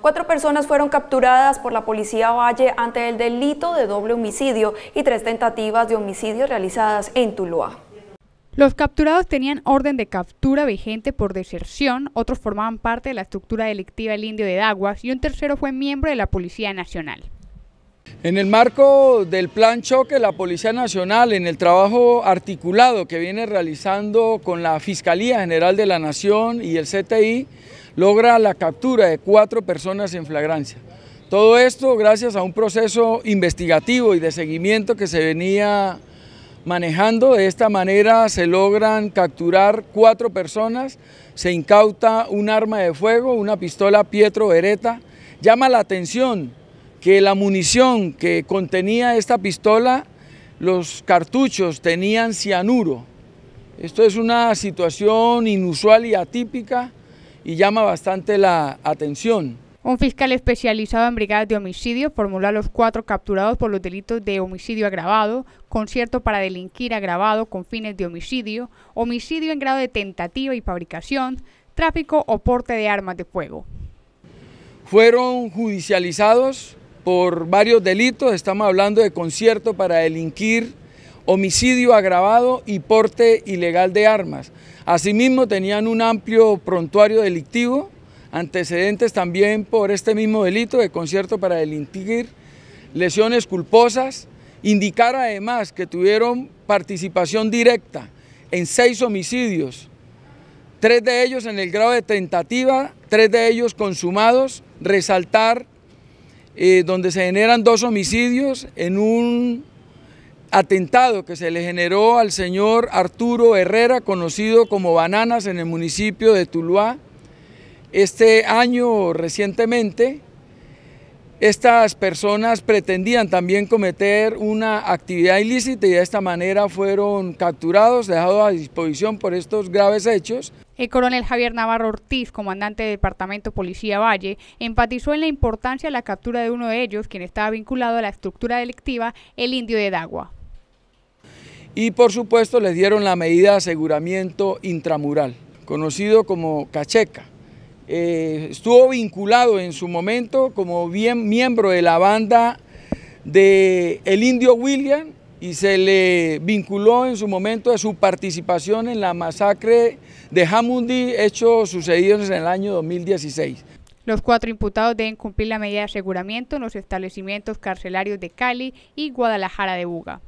Cuatro personas fueron capturadas por la policía Valle ante el delito de doble homicidio y tres tentativas de homicidio realizadas en Tuluá. Los capturados tenían orden de captura vigente por deserción, otros formaban parte de la estructura delictiva El Indio de Daguas y un tercero fue miembro de la Policía Nacional. En el marco del plan choque, la Policía Nacional, en el trabajo articulado que viene realizando con la Fiscalía General de la Nación y el CTI, logra la captura de cuatro personas en flagrancia. Todo esto gracias a un proceso investigativo y de seguimiento que se venía manejando. De esta manera se logran capturar cuatro personas, se incauta un arma de fuego, una pistola Pietro Beretta. Llama la atención que la munición que contenía esta pistola, los cartuchos tenían cianuro. Esto es una situación inusual y atípica y llama bastante la atención. Un fiscal especializado en brigadas de homicidio formuló a los cuatro capturados por los delitos de homicidio agravado, concierto para delinquir agravado con fines de homicidio, homicidio en grado de tentativa y fabricación, tráfico o porte de armas de fuego. Fueron judicializados por varios delitos, estamos hablando de concierto para delinquir, homicidio agravado y porte ilegal de armas. Asimismo tenían un amplio prontuario delictivo, antecedentes también por este mismo delito de concierto para delinquir, lesiones culposas, indicar además que tuvieron participación directa en seis homicidios, tres de ellos en el grado de tentativa, tres de ellos consumados, resaltar eh, donde se generan dos homicidios en un atentado que se le generó al señor Arturo Herrera, conocido como Bananas en el municipio de Tuluá. Este año recientemente estas personas pretendían también cometer una actividad ilícita y de esta manera fueron capturados, dejados a disposición por estos graves hechos. El coronel Javier Navarro Ortiz, comandante del Departamento Policía Valle, enfatizó en la importancia de la captura de uno de ellos, quien estaba vinculado a la estructura delictiva, el indio de Dagua. Y por supuesto les dieron la medida de aseguramiento intramural, conocido como cacheca eh, estuvo vinculado en su momento como bien miembro de la banda de El Indio William y se le vinculó en su momento a su participación en la masacre de Hamundi, hecho sucedidos en el año 2016. Los cuatro imputados deben cumplir la medida de aseguramiento en los establecimientos carcelarios de Cali y Guadalajara de Buga.